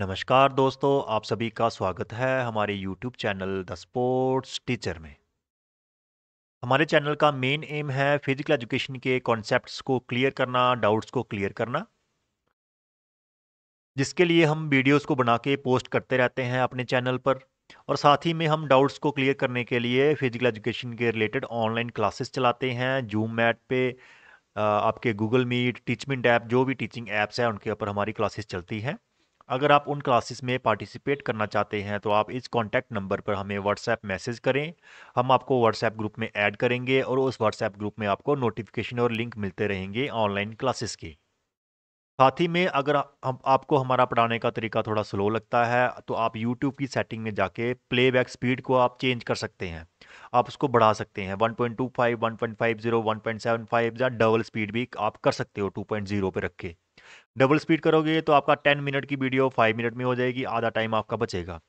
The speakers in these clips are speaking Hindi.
नमस्कार दोस्तों आप सभी का स्वागत है हमारे YouTube channel the sports teacher में हमारे चैनल का मेन एम है फिजिकल एजुकेशन के कॉन्सेप्ट्स को क्लियर करना डाउट्स को क्लियर करना जिसके लिए हम वीडियोस को बना के पोस्ट करते रहते हैं अपने चैनल पर और साथ ही में हम डाउट्स को क्लियर करने के लिए फिजिकल एजुकेशन के रिलेटेड ऑनलाइन क्लासेस चलाते हैं जूम मैट पे आपके गूगल मीट टीचमेंट ऐप जो भी टीचिंग ऐप्स हैं उनके ऊपर हमारी क्लासेस चलती हैं अगर आप उन क्लासेस में पार्टिसिपेट करना चाहते हैं तो आप इस कॉन्टैक्ट नंबर पर हमें व्हाट्सएप मैसेज करें हम आपको व्हाट्सएप ग्रुप में ऐड करेंगे और उस व्हाट्सएप ग्रुप में आपको नोटिफिकेशन और लिंक मिलते रहेंगे ऑनलाइन क्लासेस के साथ ही में अगर हम आपको हमारा पढ़ाने का तरीका थोड़ा स्लो लगता है तो आप YouTube की सेटिंग में जाके प्लेबैक स्पीड को आप चेंज कर सकते हैं आप उसको बढ़ा सकते हैं 1.25, 1.50, 1.75 या डबल स्पीड भी आप कर सकते हो 2.0 पे रख के डबल स्पीड करोगे तो आपका टेन मिनट की वीडियो फाइव मिनट में हो जाएगी आधा टाइम आपका बचेगा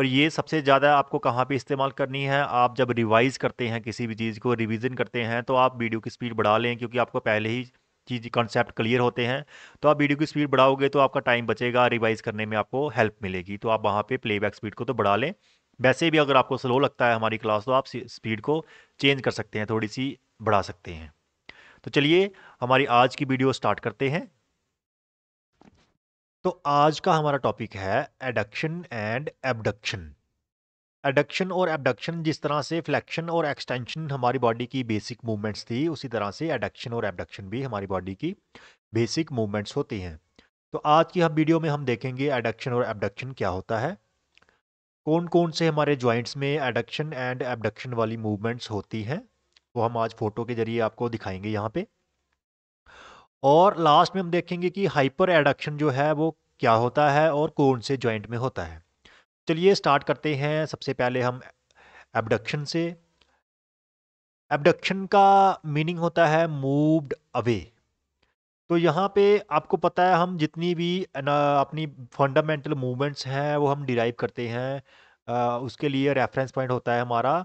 और ये सबसे ज़्यादा आपको कहाँ पे इस्तेमाल करनी है आप जब रिवाइज़ करते हैं किसी भी चीज़ को रिविज़न करते हैं तो आप वीडियो की स्पीड बढ़ा लें क्योंकि आपको पहले ही चीज़ कॉन्सेप्ट क्लियर होते हैं तो आप वीडियो की स्पीड बढ़ाओगे तो आपका टाइम बचेगा रिवाइज़ करने में आपको हेल्प मिलेगी तो आप वहाँ पर प्लेबैक स्पीड को तो बढ़ा लें वैसे भी अगर आपको स्लो लगता है हमारी क्लास तो आप स्पीड को चेंज कर सकते हैं थोड़ी सी बढ़ा सकते हैं तो चलिए हमारी आज की वीडियो स्टार्ट करते हैं तो आज का हमारा टॉपिक है एडक्शन एंड एबडक्शन एडक्शन और एबडक्शन जिस तरह से फ्लैक्शन और एक्सटेंशन हमारी बॉडी की बेसिक मूवमेंट्स थी उसी तरह से एडक्शन और एबडक्शन भी हमारी बॉडी की बेसिक मूवमेंट्स होती हैं तो आज की हम वीडियो में हम देखेंगे एडक्शन और एबडक्शन क्या होता है कौन कौन से हमारे जॉइंट्स में एडक्शन एंड एबडक्शन वाली मूवमेंट्स होती हैं वो हम आज फोटो के जरिए आपको दिखाएंगे यहाँ पे और लास्ट में हम देखेंगे कि हाइपर एडक्शन जो है वो क्या होता है और कौन से जॉइंट में होता है चलिए स्टार्ट करते हैं सबसे पहले हम एबडक्शन से एबडक्शन का मीनिंग होता है मूव्ड अवे तो यहाँ पे आपको पता है हम जितनी भी अपनी फंडामेंटल मूवमेंट्स हैं वो हम डिराइव करते हैं उसके लिए रेफरेंस पॉइंट होता है हमारा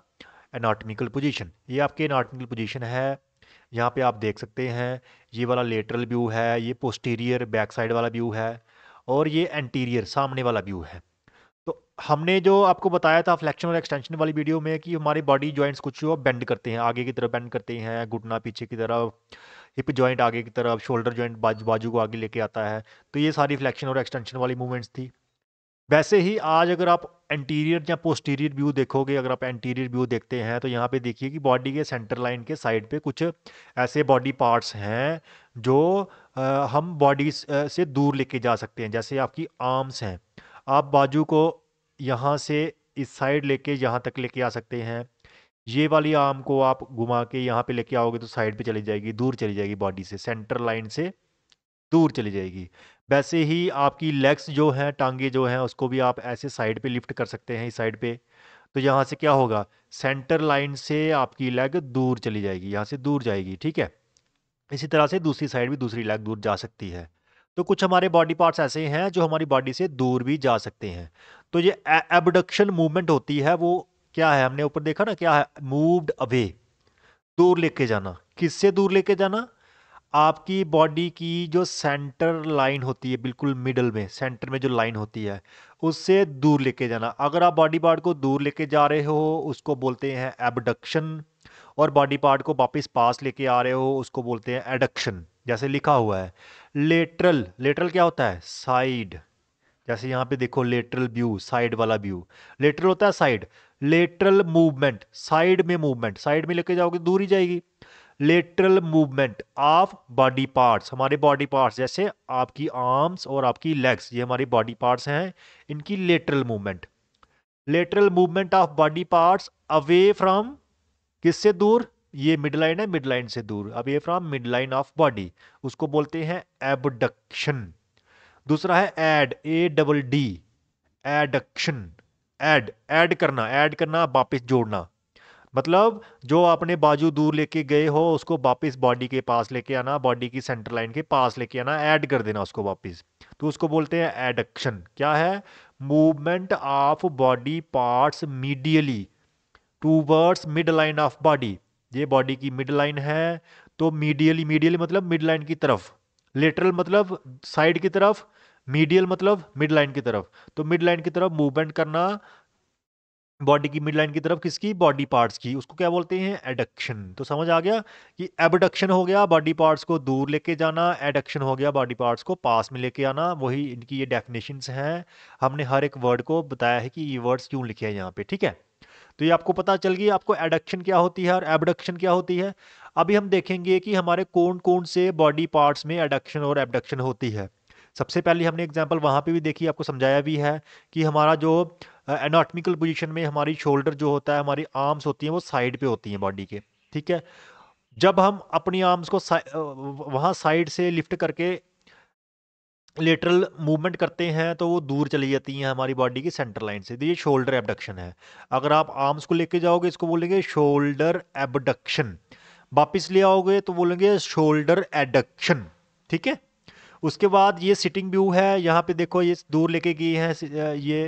एनाटमिकल पोजीशन ये आपकी एनाटमिकल पोजीशन है यहाँ पे आप देख सकते हैं ये वाला लेटरल व्यू है ये पोस्टीरियर बैक साइड वाला व्यू है और ये एंटीरियर सामने वाला व्यू है तो हमने जो आपको बताया था फ्लैक्शन और एक्सटेंशन वाली वीडियो में कि हमारे बॉडी जॉइंट्स कुछ जो बेंड करते हैं आगे की तरफ बेंड करते हैं घुटना पीछे की तरफ हिप जॉइंट आगे की तरफ शोल्डर जॉइंट बाजू को आगे लेके आता है तो ये सारी फ्लैक्शन और एक्सटेंशन वाली मूवमेंट्स थी वैसे ही आज अगर आप एंटीरियर या पोस्टीरियर व्यू देखोगे अगर आप एंटीरियर व्यू देखते हैं तो यहाँ पे देखिए कि बॉडी के सेंटर लाइन के साइड पे कुछ ऐसे बॉडी पार्ट्स हैं जो आ, हम बॉडी से दूर लेके जा सकते हैं जैसे आपकी आर्म्स हैं आप बाजू को यहाँ से इस साइड लेके यहाँ तक लेके आ सकते हैं ये वाली आर्म को आप घुमा के यहाँ पर लेके आओगे तो साइड पर चली जाएगी दूर चली जाएगी बॉडी से सेंटर लाइन से दूर चली जाएगी वैसे ही आपकी लेग्स जो हैं टांगे जो हैं उसको भी आप ऐसे साइड पे लिफ्ट कर सकते हैं इस साइड पे तो यहाँ से क्या होगा सेंटर लाइन से आपकी लेग दूर चली जाएगी यहाँ से दूर जाएगी ठीक है इसी तरह से दूसरी साइड भी दूसरी लेग दूर जा सकती है तो कुछ हमारे बॉडी पार्ट्स ऐसे हैं जो हमारी बॉडी से दूर भी जा सकते हैं तो ये एबडक्शन मूवमेंट होती है वो क्या है हमने ऊपर देखा ना क्या है मूव्ड अवे दूर लेके जाना किससे दूर लेके जाना आपकी बॉडी की जो सेंटर लाइन होती है बिल्कुल मिडल में सेंटर में जो लाइन होती है उससे दूर लेके जाना अगर आप बॉडी पार्ट को दूर लेके जा रहे हो उसको बोलते हैं एबडक्शन और बॉडी पार्ट को वापस पास लेके आ रहे हो उसको बोलते हैं एडक्शन जैसे लिखा हुआ है लेटरल लेटरल क्या होता है साइड जैसे यहाँ पे देखो लेटरल व्यू साइड वाला व्यू लेटरल होता है साइड लेटरल मूवमेंट साइड में मूवमेंट साइड में लेके जाओगे दूर ही जाएगी lateral movement of body parts हमारे बॉडी पार्ट्स जैसे आपकी आर्म्स और आपकी लेग्स ये हमारे बॉडी पार्ट्स हैं इनकी lateral movement lateral movement of body parts away from किससे दूर ये मिड लाइन है मिड लाइन से दूर away from mid line of body उसको बोलते हैं एबडक्शन दूसरा है add A double D adduction add add करना ऐड करना वापस जोड़ना मतलब जो आपने बाजू दूर लेके गए हो उसको वापस बॉडी के पास लेके आना बॉडी की सेंटर लाइन के पास लेके आना ऐड कर देना उसको वापस तो उसको बोलते हैं एडक्शन क्या है movement of body parts medially towards mid line of body ये बॉडी की मिड लाइन है तो मीडियली मीडियली मतलब मिड लाइन की तरफ लेटरल मतलब साइड की तरफ मीडियल मतलब मिड लाइन की तरफ तो मिड लाइन की तरफ मूवमेंट करना बॉडी की मिड लाइन की तरफ किसकी बॉडी पार्ट्स की उसको क्या बोलते हैं एडक्शन तो समझ आ गया कि एबडक्शन हो गया बॉडी पार्ट्स को दूर लेके जाना एडक्शन हो गया बॉडी पार्ट्स को पास में लेके आना वही इनकी ये डेफिनेशंस हैं हमने हर एक वर्ड को बताया है कि ये वर्ड्स क्यों लिखे हैं यहाँ पे ठीक है तो ये आपको पता चल गई आपको एडक्शन क्या होती है और एबडक्शन क्या होती है अभी हम देखेंगे कि हमारे कौन कौन से बॉडी पार्ट्स में एडक्शन और एबडक्शन होती है सबसे पहले हमने एग्जाम्पल वहाँ पर भी देखी आपको समझाया भी है कि हमारा जो एनाटमिकल पोजीशन में हमारी शोल्डर जो होता है हमारी आर्म्स होती हैं वो साइड पे होती हैं बॉडी के ठीक है जब हम अपनी आर्म्स को सा, वहाँ साइड से लिफ्ट करके लेटरल मूवमेंट करते हैं तो वो दूर चली जाती हैं हमारी बॉडी की सेंटर लाइन से तो ये शोल्डर एबडक्शन है अगर आप आर्म्स को लेके जाओगे इसको बोलेंगे शोल्डर एबडक्शन वापिस ले आओगे तो बोलेंगे शोल्डर एडक्शन ठीक है उसके बाद ये सिटिंग व्यू है यहाँ पे देखो ये दूर लेके गई है ये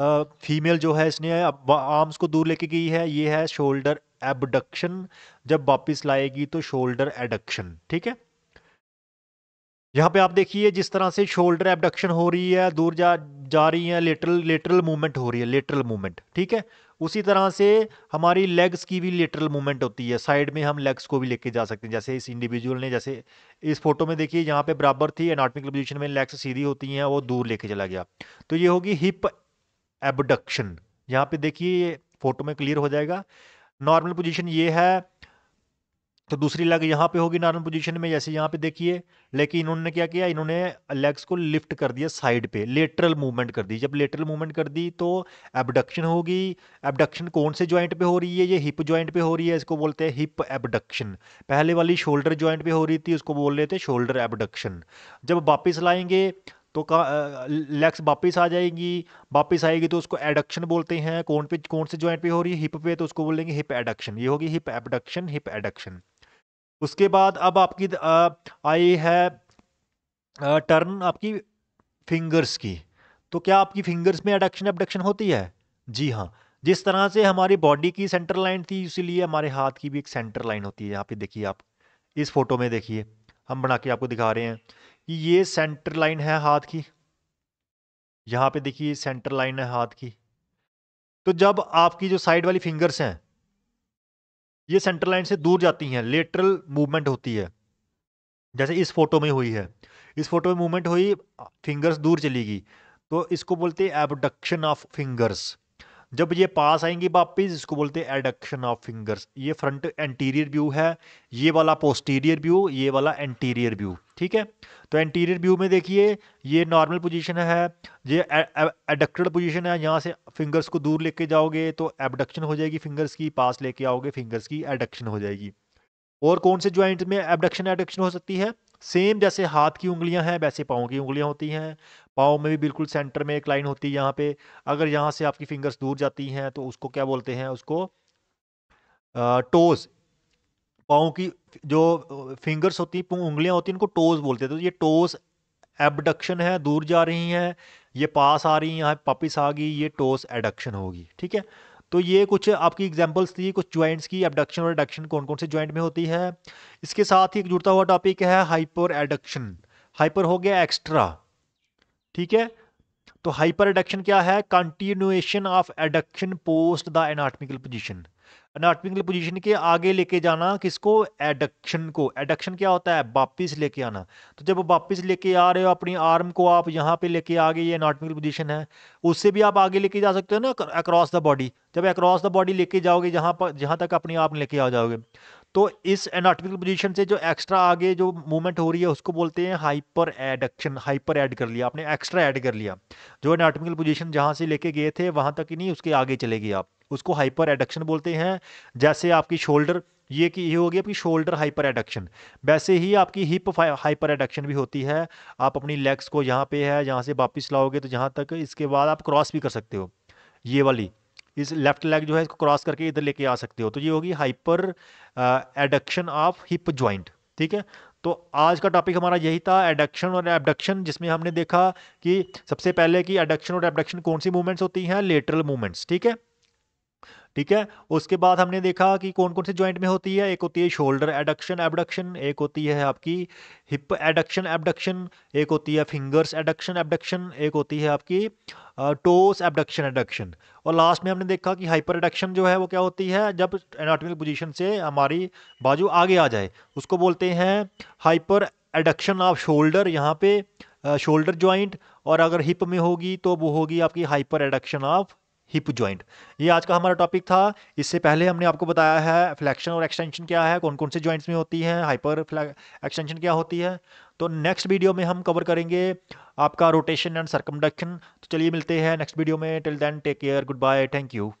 फीमेल जो है इसने आर्म्स को दूर लेके गई है ये है शोल्डर एबडक्शन जब वापस लाएगी तो शोल्डर एडक्शन ठीक है यहाँ पे आप देखिए जिस तरह से शोल्डर एबडक्शन हो रही है दूर जा जा रही है लेटरल लेटरल मूवमेंट हो रही है लेटरल मूवमेंट ठीक है उसी तरह से हमारी लेग्स की भी लेटरल मूवमेंट होती है साइड में हम लेग्स को भी लेके जा सकते हैं जैसे इस इंडिविजुअल ने जैसे इस फोटो में देखिए यहाँ पे बराबर थी एनाटमिकल पोजिशन में लेग्स सीधी होती हैं वो दूर लेके चला गया तो ये होगी हिप एबडक्शन यहाँ पे देखिए फोटो में क्लियर हो जाएगा नॉर्मल पोजिशन ये है तो दूसरी लेग यहाँ पे होगी नॉर्मल पोजीशन में जैसे यहाँ पे देखिए लेकिन इन्होंने क्या किया इन्होंने लेग्स को लिफ्ट कर दिया साइड पे लेटरल मूवमेंट कर दी जब लेटरल मूवमेंट कर दी तो एबडक्शन होगी एबडक्शन कौन से जॉइंट पे हो रही है ये हिप जॉइंट पे हो रही है इसको बोलते हैं हिप एबडक्शन पहले वाली शोल्डर जॉइंट पर हो रही थी उसको बोल रहे थे शोल्डर एबडक्शन जब वापिस लाएंगे तो का लेग्स वापिस आ जाएगी वापस आएगी तो उसको एडक्शन बोलते हैं कौन पे कौन से जॉइंट पे हो रही है हिप पे तो उसको बोलेंगे हिप एडक्शन ये होगी हिप एबडक्शन हिप एडक्शन उसके बाद अब आपकी आई है टर्न आपकी फिंगर्स की तो क्या आपकी फिंगर्स में अडक्शन अबडक्शन होती है जी हाँ जिस तरह से हमारी बॉडी की सेंटर लाइन थी इसीलिए हमारे हाथ की भी एक सेंटर लाइन होती है यहाँ पे देखिए आप इस फोटो में देखिए हम बना के आपको दिखा रहे हैं कि ये सेंटर लाइन है हाथ की यहाँ पे देखिए सेंटर लाइन है हाथ की तो जब आपकी जो साइड वाली फिंगर्स हैं ये सेंट्रल लाइन से दूर जाती हैं लेटरल मूवमेंट होती है जैसे इस फोटो में हुई है इस फोटो में मूवमेंट हुई फिंगर्स दूर चलेगी तो इसको बोलते हैं एबडक्शन ऑफ फिंगर्स जब ये पास आएंगी वापिस इसको बोलते हैं एडक्शन ऑफ फिंगर्स ये फ्रंट एंटीरियर व्यू है ये वाला पोस्टीरियर व्यू ये वाला एंटीरियर व्यू ठीक है तो एंटीरियर व्यू में देखिए ये नॉर्मल पोजीशन है ये एडक्टेड पोजीशन है यहाँ से फिंगर्स को दूर लेके जाओगे तो एबडक्शन हो जाएगी फिंगर्स की पास लेके आओगे फिंगर्स की एडक्शन हो जाएगी और कौन से ज्वाइंट में एबडक्शन एडक्शन हो सकती है सेम जैसे हाथ की उंगलियां हैं वैसे पाँव की उंगलियां होती हैं पाँव में भी बिल्कुल सेंटर में एक लाइन होती है यहाँ पे अगर यहाँ से आपकी फिंगर्स दूर जाती हैं तो उसको क्या बोलते हैं उसको टोज पाँव की जो फिंगर्स होती हैं उंगलियां होती हैं उनको टोज बोलते हैं तो ये टोज एबडक्शन है दूर जा रही हैं ये पास आ रही हैं यहाँ वापस आ गई ये टोस एडक्शन होगी ठीक है तो ये कुछ आपकी एग्जाम्पल्स थी कुछ ज्वाइंट्स की एबडक्शन और एडक्शन कौन कौन से ज्वाइंट में होती है इसके साथ ही एक जुड़ता हुआ टॉपिक है हाइपर एडक्शन हाइपर हो गया एक्स्ट्रा ठीक है तो हाइपर एडक्शन क्या है continuation of adduction post the anatomical position anatomical position के आगे लेके जाना किसको एडक्शन को एडक्शन क्या होता है वापस लेके आना तो जब वापस लेके आ रहे हो अपनी आर्म को आप यहाँ पे लेके आगे ये अनाटमिकल पोजीशन है उससे भी आप आगे लेके जा सकते हो ना अक्रॉस द बॉडी जब अक्रॉस द बॉडी लेके जाओगे जहाँ पर जहाँ तक अपनी आप लेके आ जाओगे तो इस एनाटॉमिकल पोजीशन से जो एक्स्ट्रा आगे जो मूवमेंट हो रही है उसको बोलते हैं हाइपर एडक्शन हाइपर ऐड कर लिया आपने एक्स्ट्रा ऐड कर लिया जो एनाटॉमिकल पोजीशन जहाँ से लेके गए थे वहाँ तक ही नहीं उसके आगे चले गए आप उसको हाइपर एडक्शन बोलते हैं जैसे आपकी शोल्डर ये कि ये होगी आपकी शोल्डर हाइपर एडक्शन वैसे ही आपकी हिप हाइपर एडक्शन भी होती है आप अपनी लेग्स को यहाँ पे है जहाँ से वापस लाओगे तो जहाँ तक इसके बाद आप क्रॉस भी कर सकते हो ये वाली इस लेफ्ट लेग जो है इसको क्रॉस करके इधर लेके आ सकते हो तो ये होगी hyper adduction of hip joint ठीक है तो आज का टॉपिक हमारा यही था एडक्शन और एबडक्शन जिसमें हमने देखा कि सबसे पहले कि एडक्शन और एबडक्शन कौन सी मूवमेंट्स होती हैं लेटरल मूवमेंट्स ठीक है ठीक है उसके बाद हमने देखा कि कौन कौन से ज्वाइंट में होती है एक होती है शोल्डर एडक्शन एबडक्शन एक होती है आपकी हिप एडक्शन एबडक्शन एक होती है फिंगर्स एडक्शन एबडक्शन एक होती है आपकी टोस एबडक्शन एडक्शन और लास्ट में हमने देखा कि हाइपर एडक्शन जो है वो क्या होती है जब एनाटॉमिकल पोजीशन से हमारी बाजू आगे आ जाए उसको बोलते हैं हाइपर एडक्शन ऑफ शोल्डर यहाँ पे शोल्डर ज्वाइंट और अगर हिप में होगी तो वो होगी आपकी hyper adduction of hip joint ये आज का हमारा टॉपिक था इससे पहले हमने आपको बताया है फ्लैक्शन और एक्सटेंशन क्या है कौन कौन से ज्वाइंट्स में होती है हाइपर एक्सटेंशन क्या होती है तो नेक्स्ट वीडियो में हम कवर करेंगे आपका रोटेशन एंड सर्कमडक्शन तो चलिए मिलते हैं नेक्स्ट वीडियो में till then take care goodbye thank you